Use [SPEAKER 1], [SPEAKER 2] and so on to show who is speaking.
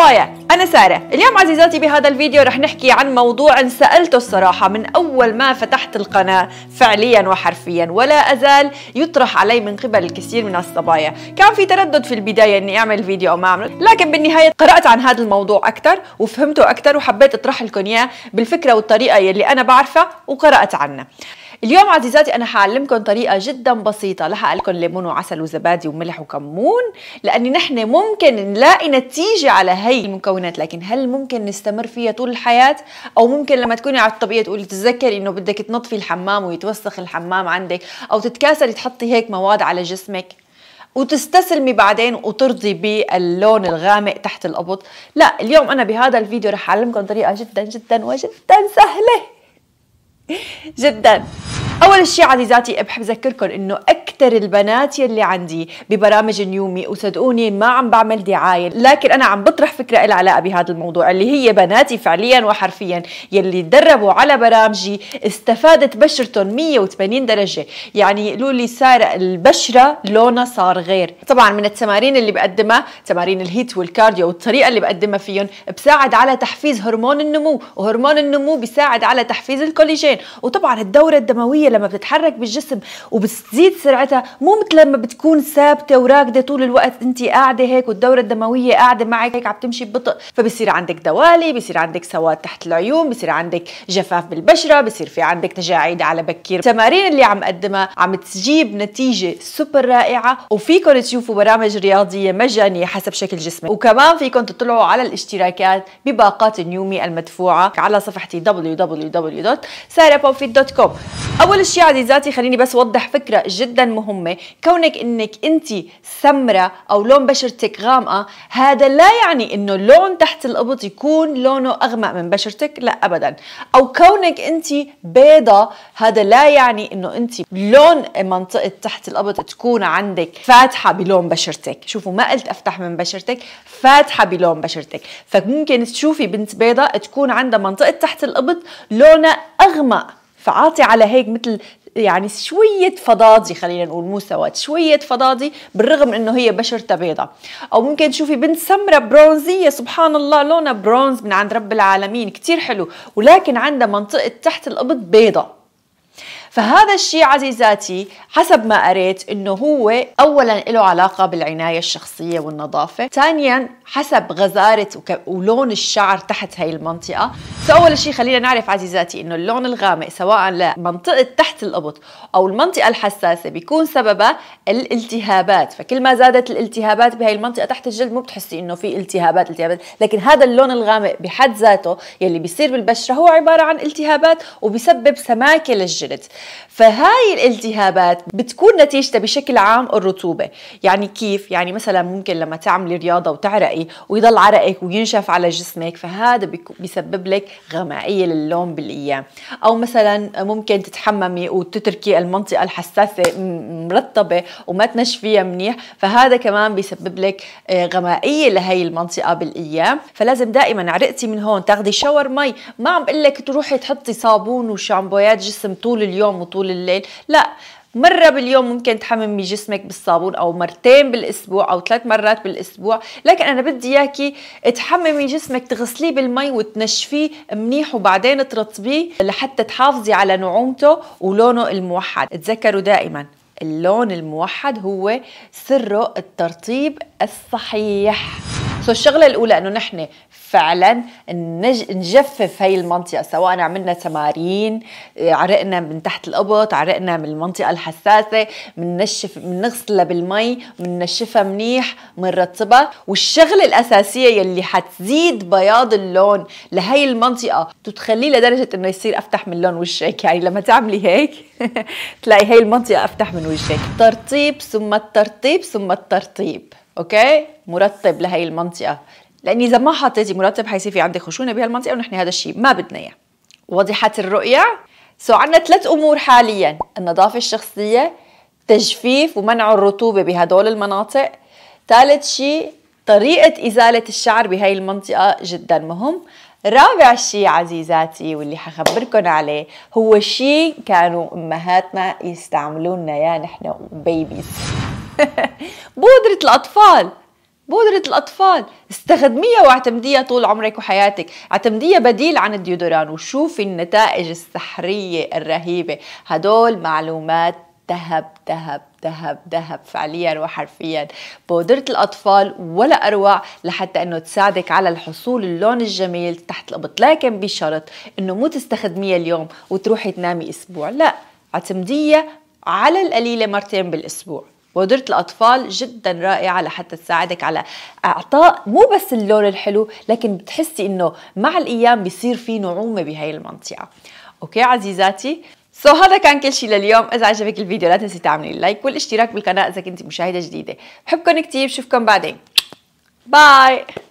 [SPEAKER 1] صبايا أنا سارة اليوم عزيزاتي بهذا الفيديو رح نحكي عن موضوع انسألته الصراحة من أول ما فتحت القناة فعليا وحرفيا ولا أزال يطرح علي من قبل الكثير من الصبايا كان في تردد في البداية أني أعمل فيديو أو ما أعمل لكن بالنهاية قرأت عن هذا الموضوع أكثر وفهمته أكثر وحبيت أطرح لكم إياه بالفكرة والطريقة يلي أنا بعرفها وقرأت عنها اليوم عزيزاتي انا حعلمكم طريقه جدا بسيطه لحقلكم ليمون وعسل وزبادي وملح وكمون لاني نحن ممكن نلاقي نتيجه على هي المكونات لكن هل ممكن نستمر فيها طول الحياه او ممكن لما تكوني على الطبيعه تقولي تتذكري انه بدك تنظفي الحمام ويتوسخ الحمام عندك او تتكاسلي تحطي هيك مواد على جسمك وتستسلمي بعدين وترضي باللون الغامق تحت القبض لا اليوم انا بهذا الفيديو رح اعلمكم طريقه جدا جدا وجدا سهله جدا اول شيء عزيزاتي بحب اذكركم انه اكثر البنات يلي عندي ببرامج نيومي وصدقوني ما عم بعمل دعايه لكن انا عم بطرح فكره لها علاقه بهذا الموضوع اللي هي بناتي فعليا وحرفيا يلي تدربوا على برامجي استفادت بشرتهم 180 درجه يعني يقولوا لي صار البشره لونها صار غير طبعا من التمارين اللي بقدمها تمارين الهيت والكارديو والطريقه اللي بقدمها فيهم بساعد على تحفيز هرمون النمو وهرمون النمو بيساعد على تحفيز الكولاجين وطبعا الدوره الدمويه لما بتتحرك بالجسم وبتزيد سرعه ساعتها مو مثل لما بتكون ثابته وراكده طول الوقت انت قاعده هيك والدوره الدمويه قاعده معك هيك عم تمشي ببطء فبصير عندك دوالي بصير عندك سواد تحت العيون بصير عندك جفاف بالبشره بصير في عندك تجاعيد على بكير التمارين اللي عم قدمها عم تجيب نتيجه سوبر رائعه وفيكم تشوفوا برامج رياضيه مجانيه حسب شكل جسمك وكمان فيكم تطلعوا على الاشتراكات بباقات النيومي المدفوعه على صفحتي www.sarapofit.com اول شيء عزيزاتي خليني بس اوضح فكره جدا مهمه كونك انك انت سمره او لون بشرتك غامقه هذا لا يعني انه لون تحت القبط يكون لونه اغمق من بشرتك لا ابدا او كونك انت بيضه هذا لا يعني انه انت لون منطقه تحت القبط تكون عندك فاتحه بلون بشرتك شوفوا ما قلت افتح من بشرتك فاتحه بلون بشرتك فممكن تشوفي بنت بيضه تكون عندها منطقه تحت القبط لونها اغمق فعاطي على هيك مثل يعني شوية فضاضي خلينا نقول مو سواد شوية فضاضي بالرغم انه هي بشرتها بيضة او ممكن تشوفي بنت سمرة برونزية سبحان الله لونها برونز من عند رب العالمين كتير حلو ولكن عندها منطقة تحت القبض بيضة فهذا الشيء عزيزاتي حسب ما قريت انه هو اولا له علاقه بالعنايه الشخصيه والنظافه ثانيا حسب غزاره ولون الشعر تحت هاي المنطقه فاول شيء خلينا نعرف عزيزاتي انه اللون الغامق سواء لمنطقه تحت الابط او المنطقه الحساسه بيكون سببها الالتهابات فكل ما زادت الالتهابات بهي المنطقه تحت الجلد مو بتحسي انه في التهابات التهابات لكن هذا اللون الغامق بحد ذاته يلي بيصير بالبشره هو عباره عن التهابات وبيسبب سماكه للجلد فهاي الالتهابات بتكون نتيجتها بشكل عام الرطوبة يعني كيف؟ يعني مثلا ممكن لما تعملي رياضة وتعرقي ويضل عرقك وينشف على جسمك فهذا بيسبب لك غمائية للون بالأيام أو مثلا ممكن تتحممي وتتركي المنطقة الحساسة مرطبة وما تنشفيها منيح فهذا كمان بيسبب لك آه، غمائية لهي المنطقة بالأيام فلازم دائما عرقتي من هون تاخدي شاور مي ما عم بقول لك تروحي تحطي صابون وشامبويات جسم طول اليوم اليوم وطول الليل لا مرة باليوم ممكن تحممي جسمك بالصابون أو مرتين بالأسبوع أو ثلاث مرات بالأسبوع لكن أنا بدي إياكي تحممي جسمك تغسليه بالمي وتنشفيه منيح وبعدين ترطبيه لحتى تحافظي على نعومته ولونه الموحد تذكروا دائما اللون الموحد هو سره الترطيب الصحيح سو الشغله الاولى انه نحن فعلا نج... نجفف هي المنطقه سواء عملنا تمارين آه، عرقنا من تحت القبط عرقنا من المنطقه الحساسه بننشف بنغسلها بالمي بننشفها منيح بنرطبها والشغله الاساسيه يلي حتزيد بياض اللون لهي المنطقه وتخليه لدرجه انه يصير افتح من لون وشك يعني لما تعملي هيك تلاقي هي المنطقه افتح من وشك ترطيب ثم الترطيب ثم الترطيب اوكي مرطب لهي المنطقه لاني اذا ما حطيتي مرطب حيصير في عندي خشونه بهالمنطقه ونحن هذا الشيء ما بدنا اياه وضحت الرؤيه سو عندنا ثلاث امور حاليا النظافه الشخصيه تجفيف ومنع الرطوبه بهدول المناطق ثالث شيء طريقة إزالة الشعر بهاي المنطقة جدا مهم رابع شيء عزيزاتي واللي حخبركن عليه هو شيء كانوا أمهاتنا يستعملونا يا نحن بيبيز بودرة الأطفال بودرة الأطفال استخدميها واعتمديها طول عمرك وحياتك اعتمديها بديل عن الديودوران وشوفي النتائج السحرية الرهيبة هدول معلومات ذهب ذهب ذهب ذهب فعليا وحرفيا بودرة الأطفال ولا أروع لحتى أنه تساعدك على الحصول اللون الجميل تحت القبط لكن بشرط أنه مو تستخدميها اليوم وتروحي تنامي أسبوع لا اعتمديها على القليلة مرتين بالأسبوع بودرة الأطفال جدا رائعة لحتى تساعدك على إعطاء مو بس اللون الحلو لكن بتحسي إنه مع الأيام بيصير في نعومة بهاي المنطقة أوكي عزيزاتي سو so, هذا كان كل شيء لليوم اذا عجبك الفيديو لا تنسي تعملي لايك والاشتراك بالقناه اذا كنت مشاهده جديده بحبكم كثير بشوفكم بعدين باي